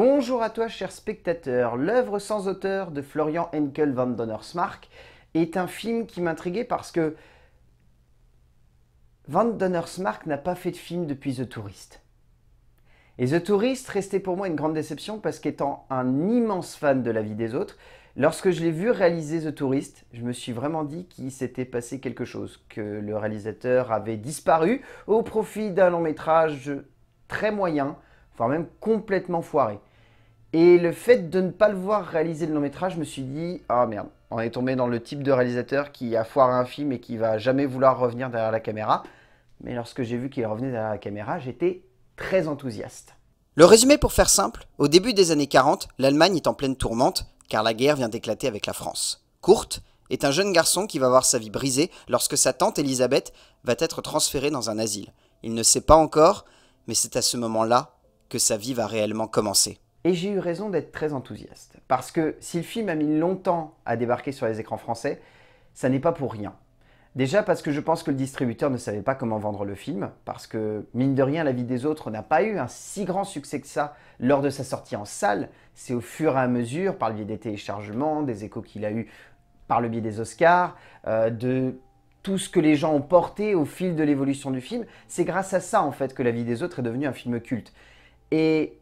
Bonjour à toi, cher spectateur. L'œuvre sans auteur de Florian Henkel van donnersmark est un film qui m'intriguait parce que Van Donnersmark n'a pas fait de film depuis The Tourist. Et The Tourist restait pour moi une grande déception parce qu'étant un immense fan de la vie des autres, lorsque je l'ai vu réaliser The Tourist, je me suis vraiment dit qu'il s'était passé quelque chose, que le réalisateur avait disparu au profit d'un long métrage très moyen, voire même complètement foiré. Et le fait de ne pas le voir réaliser le long métrage, je me suis dit, ah merde, on est tombé dans le type de réalisateur qui a foiré un film et qui va jamais vouloir revenir derrière la caméra. Mais lorsque j'ai vu qu'il revenait derrière la caméra, j'étais très enthousiaste. Le résumé pour faire simple, au début des années 40, l'Allemagne est en pleine tourmente, car la guerre vient d'éclater avec la France. Kurt est un jeune garçon qui va voir sa vie brisée lorsque sa tante Elisabeth va être transférée dans un asile. Il ne sait pas encore, mais c'est à ce moment-là que sa vie va réellement commencer. Et j'ai eu raison d'être très enthousiaste. Parce que si le film a mis longtemps à débarquer sur les écrans français, ça n'est pas pour rien. Déjà parce que je pense que le distributeur ne savait pas comment vendre le film, parce que, mine de rien, la vie des autres n'a pas eu un si grand succès que ça lors de sa sortie en salle. C'est au fur et à mesure, par le biais des téléchargements, des échos qu'il a eu par le biais des Oscars, euh, de tout ce que les gens ont porté au fil de l'évolution du film. C'est grâce à ça, en fait, que la vie des autres est devenue un film culte. Et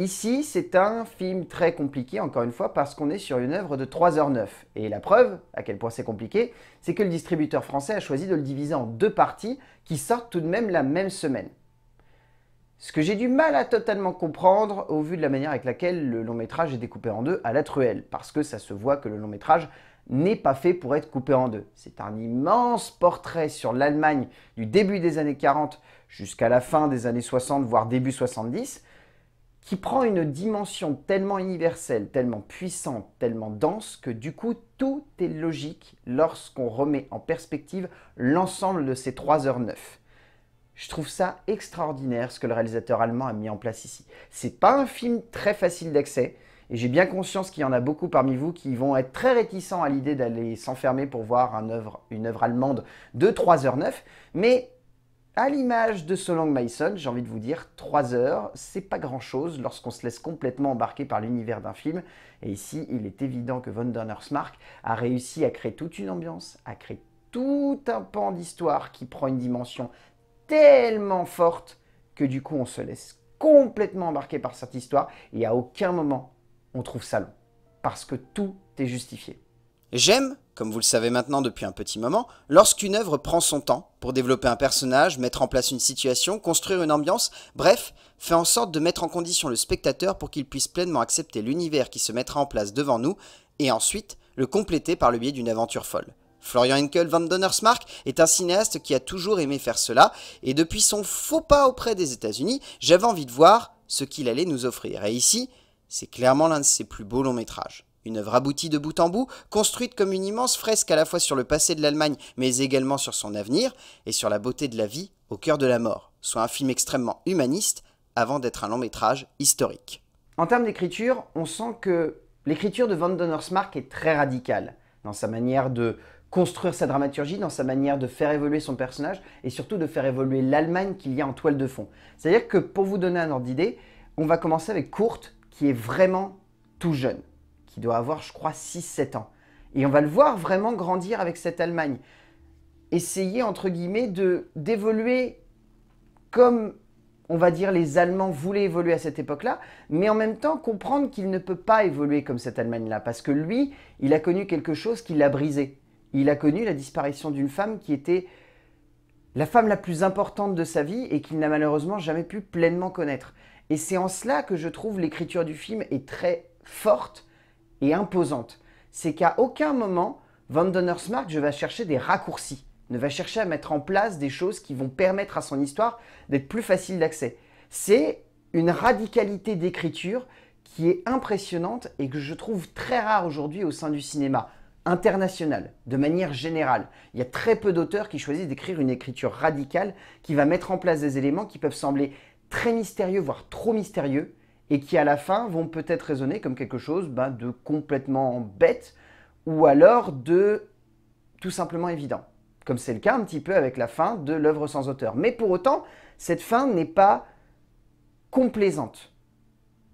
Ici, c'est un film très compliqué, encore une fois, parce qu'on est sur une œuvre de 3h09. Et la preuve, à quel point c'est compliqué, c'est que le distributeur français a choisi de le diviser en deux parties qui sortent tout de même la même semaine. Ce que j'ai du mal à totalement comprendre au vu de la manière avec laquelle le long métrage est découpé en deux à la truelle, parce que ça se voit que le long métrage n'est pas fait pour être coupé en deux. C'est un immense portrait sur l'Allemagne du début des années 40 jusqu'à la fin des années 60, voire début 70, qui prend une dimension tellement universelle, tellement puissante, tellement dense que du coup tout est logique lorsqu'on remet en perspective l'ensemble de ces 3h09. Je trouve ça extraordinaire ce que le réalisateur allemand a mis en place ici. C'est pas un film très facile d'accès et j'ai bien conscience qu'il y en a beaucoup parmi vous qui vont être très réticents à l'idée d'aller s'enfermer pour voir une œuvre allemande de 3h09, mais à l'image de Solange Mason, j'ai envie de vous dire 3 heures, c'est pas grand chose lorsqu'on se laisse complètement embarquer par l'univers d'un film. Et ici, il est évident que Von Donnersmark a réussi à créer toute une ambiance, à créer tout un pan d'histoire qui prend une dimension tellement forte que du coup, on se laisse complètement embarquer par cette histoire et à aucun moment on trouve ça long. Parce que tout est justifié. J'aime comme vous le savez maintenant depuis un petit moment, lorsqu'une œuvre prend son temps pour développer un personnage, mettre en place une situation, construire une ambiance, bref, fait en sorte de mettre en condition le spectateur pour qu'il puisse pleinement accepter l'univers qui se mettra en place devant nous, et ensuite le compléter par le biais d'une aventure folle. Florian Henkel van Donnersmarck est un cinéaste qui a toujours aimé faire cela, et depuis son faux pas auprès des États-Unis, j'avais envie de voir ce qu'il allait nous offrir. Et ici, c'est clairement l'un de ses plus beaux longs métrages. Une œuvre aboutie de bout en bout, construite comme une immense fresque à la fois sur le passé de l'Allemagne, mais également sur son avenir, et sur la beauté de la vie au cœur de la mort, soit un film extrêmement humaniste, avant d'être un long métrage historique. En termes d'écriture, on sent que l'écriture de Van Donnersmarck est très radicale dans sa manière de construire sa dramaturgie, dans sa manière de faire évoluer son personnage et surtout de faire évoluer l'Allemagne qu'il y a en toile de fond. C'est-à-dire que pour vous donner un ordre d'idée, on va commencer avec Kurt qui est vraiment tout jeune. Il doit avoir, je crois, 6-7 ans. Et on va le voir vraiment grandir avec cette Allemagne. Essayer, entre guillemets, de d'évoluer comme, on va dire, les Allemands voulaient évoluer à cette époque-là, mais en même temps comprendre qu'il ne peut pas évoluer comme cette Allemagne-là, parce que lui, il a connu quelque chose qui l'a brisé. Il a connu la disparition d'une femme qui était la femme la plus importante de sa vie et qu'il n'a malheureusement jamais pu pleinement connaître. Et c'est en cela que je trouve l'écriture du film est très forte et imposante. C'est qu'à aucun moment, Van smart ne va chercher des raccourcis, ne va chercher à mettre en place des choses qui vont permettre à son histoire d'être plus facile d'accès. C'est une radicalité d'écriture qui est impressionnante et que je trouve très rare aujourd'hui au sein du cinéma international, de manière générale. Il y a très peu d'auteurs qui choisissent d'écrire une écriture radicale qui va mettre en place des éléments qui peuvent sembler très mystérieux, voire trop mystérieux, et qui à la fin vont peut-être résonner comme quelque chose ben, de complètement bête ou alors de tout simplement évident, comme c'est le cas un petit peu avec la fin de l'œuvre sans auteur. Mais pour autant, cette fin n'est pas complaisante.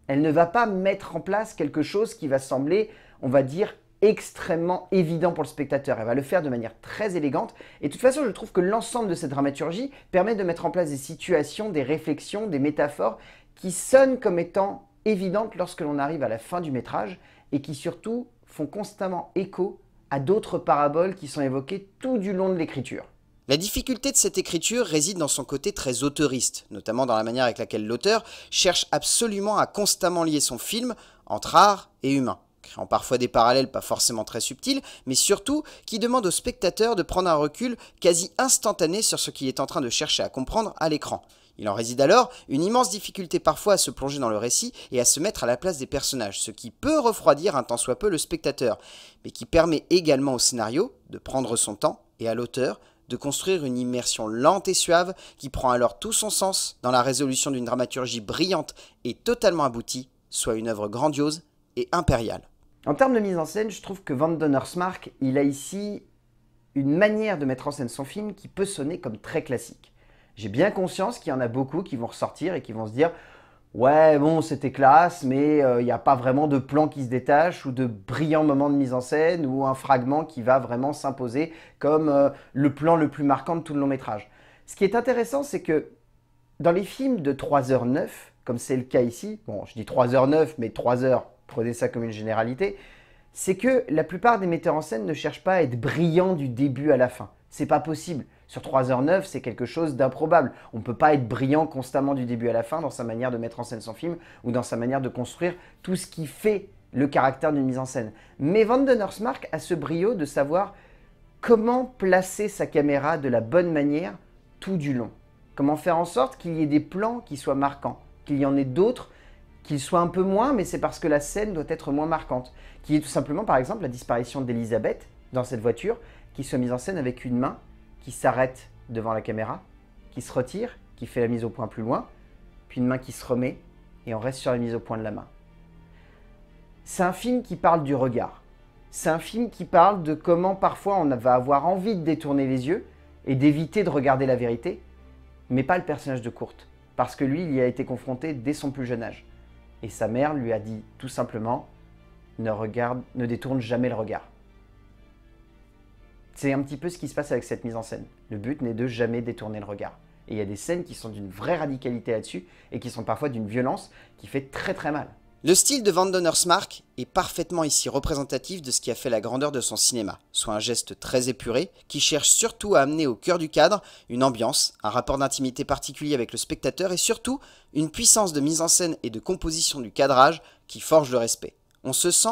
Elle ne va pas mettre en place quelque chose qui va sembler, on va dire, extrêmement évident pour le spectateur. Elle va le faire de manière très élégante. Et de toute façon, je trouve que l'ensemble de cette dramaturgie permet de mettre en place des situations, des réflexions, des métaphores qui sonnent comme étant évidentes lorsque l'on arrive à la fin du métrage et qui surtout font constamment écho à d'autres paraboles qui sont évoquées tout du long de l'écriture. La difficulté de cette écriture réside dans son côté très autoriste, notamment dans la manière avec laquelle l'auteur cherche absolument à constamment lier son film entre art et humain, créant parfois des parallèles pas forcément très subtils, mais surtout qui demandent au spectateur de prendre un recul quasi instantané sur ce qu'il est en train de chercher à comprendre à l'écran. Il en réside alors une immense difficulté parfois à se plonger dans le récit et à se mettre à la place des personnages, ce qui peut refroidir un tant soit peu le spectateur, mais qui permet également au scénario de prendre son temps et à l'auteur de construire une immersion lente et suave qui prend alors tout son sens dans la résolution d'une dramaturgie brillante et totalement aboutie, soit une œuvre grandiose et impériale. En termes de mise en scène, je trouve que Van Donnersmarck, il a ici une manière de mettre en scène son film qui peut sonner comme très classique. J'ai bien conscience qu'il y en a beaucoup qui vont ressortir et qui vont se dire Ouais, bon, c'était classe, mais euh, il n'y a pas vraiment de plan qui se détache ou de brillant moment de mise en scène ou un fragment qui va vraiment s'imposer comme euh, le plan le plus marquant de tout le long métrage. Ce qui est intéressant, c'est que dans les films de 3h09, comme c'est le cas ici, bon, je dis 3h09, mais 3h, prenez ça comme une généralité, c'est que la plupart des metteurs en scène ne cherchent pas à être brillants du début à la fin. C'est pas possible. Sur 3h09, c'est quelque chose d'improbable. On ne peut pas être brillant constamment du début à la fin dans sa manière de mettre en scène son film ou dans sa manière de construire tout ce qui fait le caractère d'une mise en scène. Mais Van den Horsmark a ce brio de savoir comment placer sa caméra de la bonne manière tout du long. Comment faire en sorte qu'il y ait des plans qui soient marquants, qu'il y en ait d'autres qu'il soient un peu moins, mais c'est parce que la scène doit être moins marquante. Qui est tout simplement, par exemple, la disparition d'Elisabeth dans cette voiture, qui soit mise en scène avec une main qui s'arrête devant la caméra, qui se retire, qui fait la mise au point plus loin, puis une main qui se remet, et on reste sur la mise au point de la main. C'est un film qui parle du regard. C'est un film qui parle de comment parfois on va avoir envie de détourner les yeux et d'éviter de regarder la vérité, mais pas le personnage de Courte, parce que lui, il y a été confronté dès son plus jeune âge. Et sa mère lui a dit tout simplement, ne regarde, ne détourne jamais le regard. C'est un petit peu ce qui se passe avec cette mise en scène. Le but n'est de jamais détourner le regard. Et il y a des scènes qui sont d'une vraie radicalité là-dessus et qui sont parfois d'une violence qui fait très très mal. Le style de Van Mark est parfaitement ici représentatif de ce qui a fait la grandeur de son cinéma, soit un geste très épuré qui cherche surtout à amener au cœur du cadre une ambiance, un rapport d'intimité particulier avec le spectateur et surtout une puissance de mise en scène et de composition du cadrage qui forge le respect. On se sent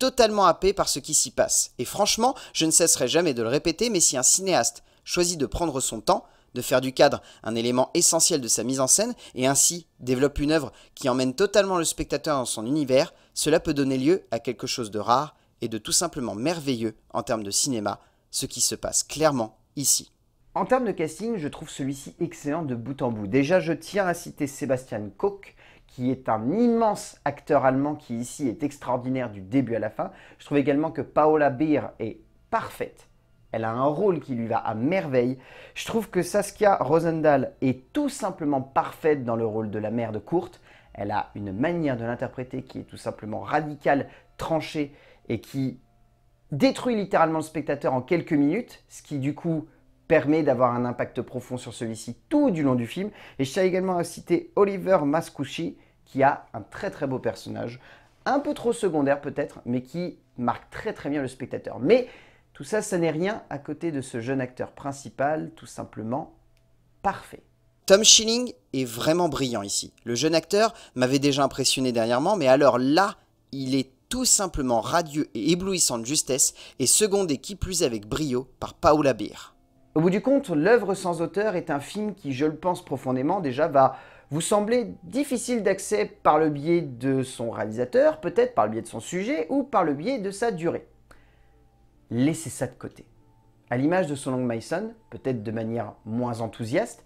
totalement happé par ce qui s'y passe. Et franchement, je ne cesserai jamais de le répéter, mais si un cinéaste choisit de prendre son temps, de faire du cadre un élément essentiel de sa mise en scène, et ainsi développe une œuvre qui emmène totalement le spectateur dans son univers, cela peut donner lieu à quelque chose de rare et de tout simplement merveilleux en termes de cinéma, ce qui se passe clairement ici. En termes de casting, je trouve celui-ci excellent de bout en bout. Déjà, je tiens à citer Sébastien Koch, qui est un immense acteur allemand qui ici est extraordinaire du début à la fin. Je trouve également que Paola Beer est parfaite. Elle a un rôle qui lui va à merveille. Je trouve que Saskia Rosendahl est tout simplement parfaite dans le rôle de la mère de Kurt. Elle a une manière de l'interpréter qui est tout simplement radicale, tranchée et qui détruit littéralement le spectateur en quelques minutes, ce qui du coup permet d'avoir un impact profond sur celui-ci tout du long du film. Et je tiens également à citer Oliver Mascucci, qui a un très très beau personnage, un peu trop secondaire peut-être, mais qui marque très très bien le spectateur. Mais tout ça, ça n'est rien à côté de ce jeune acteur principal, tout simplement parfait. Tom Schilling est vraiment brillant ici. Le jeune acteur m'avait déjà impressionné dernièrement, mais alors là, il est tout simplement radieux et éblouissant de justesse, et secondé qui plus avec brio par Paula Beer. Au bout du compte, l'œuvre sans auteur est un film qui, je le pense profondément déjà, va vous sembler difficile d'accès par le biais de son réalisateur, peut-être par le biais de son sujet ou par le biais de sa durée. Laissez ça de côté. À l'image de Son long Mason, peut-être de manière moins enthousiaste,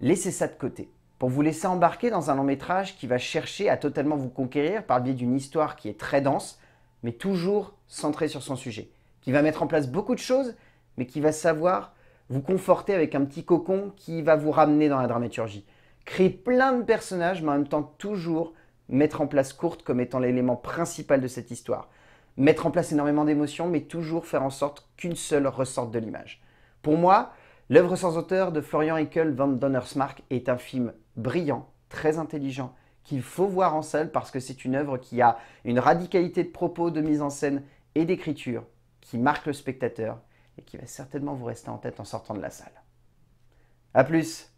laissez ça de côté pour vous laisser embarquer dans un long métrage qui va chercher à totalement vous conquérir par le biais d'une histoire qui est très dense, mais toujours centrée sur son sujet, qui va mettre en place beaucoup de choses, mais qui va savoir vous conforter avec un petit cocon qui va vous ramener dans la dramaturgie. Créer plein de personnages, mais en même temps toujours mettre en place courte comme étant l'élément principal de cette histoire. Mettre en place énormément d'émotions, mais toujours faire en sorte qu'une seule ressorte de l'image. Pour moi, L'œuvre sans auteur de Florian Eckel van Donnersmark est un film brillant, très intelligent, qu'il faut voir en salle parce que c'est une œuvre qui a une radicalité de propos, de mise en scène et d'écriture qui marque le spectateur et qui va certainement vous rester en tête en sortant de la salle. A plus